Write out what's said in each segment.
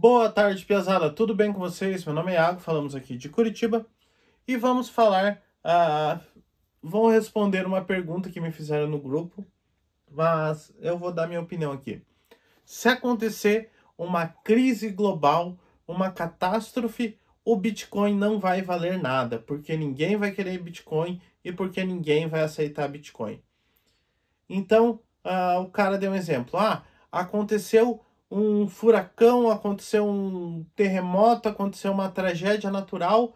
Boa tarde, Piazada. Tudo bem com vocês? Meu nome é Iago, falamos aqui de Curitiba e vamos falar. Ah, vão responder uma pergunta que me fizeram no grupo, mas eu vou dar minha opinião aqui. Se acontecer uma crise global, uma catástrofe, o Bitcoin não vai valer nada, porque ninguém vai querer Bitcoin e porque ninguém vai aceitar Bitcoin. Então, ah, o cara deu um exemplo. Ah, aconteceu um furacão, aconteceu um terremoto, aconteceu uma tragédia natural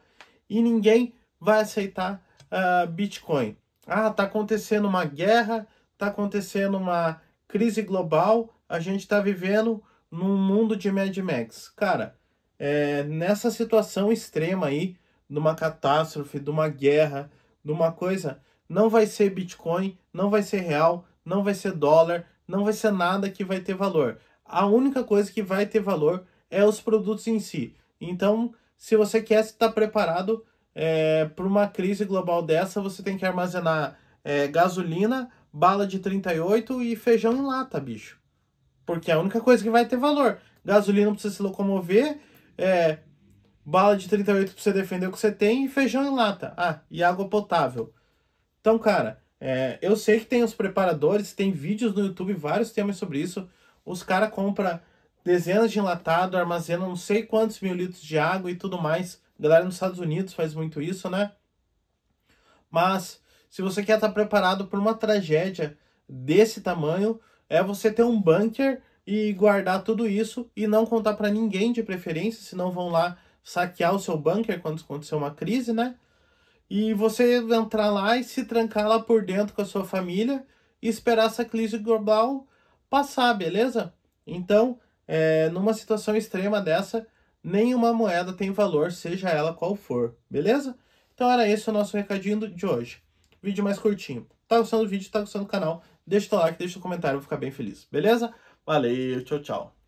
e ninguém vai aceitar uh, Bitcoin. Ah, tá acontecendo uma guerra, tá acontecendo uma crise global, a gente tá vivendo num mundo de Mad Max. Cara, é, nessa situação extrema aí, de uma catástrofe, de uma guerra, de uma coisa, não vai ser Bitcoin, não vai ser real, não vai ser dólar, não vai ser nada que vai ter valor a única coisa que vai ter valor é os produtos em si. Então, se você quer estar preparado é, para uma crise global dessa, você tem que armazenar é, gasolina, bala de 38 e feijão em lata, bicho. Porque é a única coisa que vai ter valor. Gasolina precisa se locomover, é, bala de 38 para você defender o que você tem e feijão em lata. Ah, e água potável. Então, cara, é, eu sei que tem os preparadores, tem vídeos no YouTube, vários temas sobre isso os caras compram dezenas de enlatado, armazenam não sei quantos mil litros de água e tudo mais. A galera nos Estados Unidos faz muito isso, né? Mas se você quer estar tá preparado para uma tragédia desse tamanho, é você ter um bunker e guardar tudo isso e não contar para ninguém de preferência, senão vão lá saquear o seu bunker quando acontecer uma crise, né? E você entrar lá e se trancar lá por dentro com a sua família e esperar essa crise global passar, beleza? Então, é, numa situação extrema dessa, nenhuma moeda tem valor, seja ela qual for, beleza? Então era esse o nosso recadinho de hoje. Vídeo mais curtinho. Tá gostando do vídeo, tá gostando do canal? Deixa o like, deixa o comentário, vou ficar bem feliz, beleza? Valeu, tchau, tchau.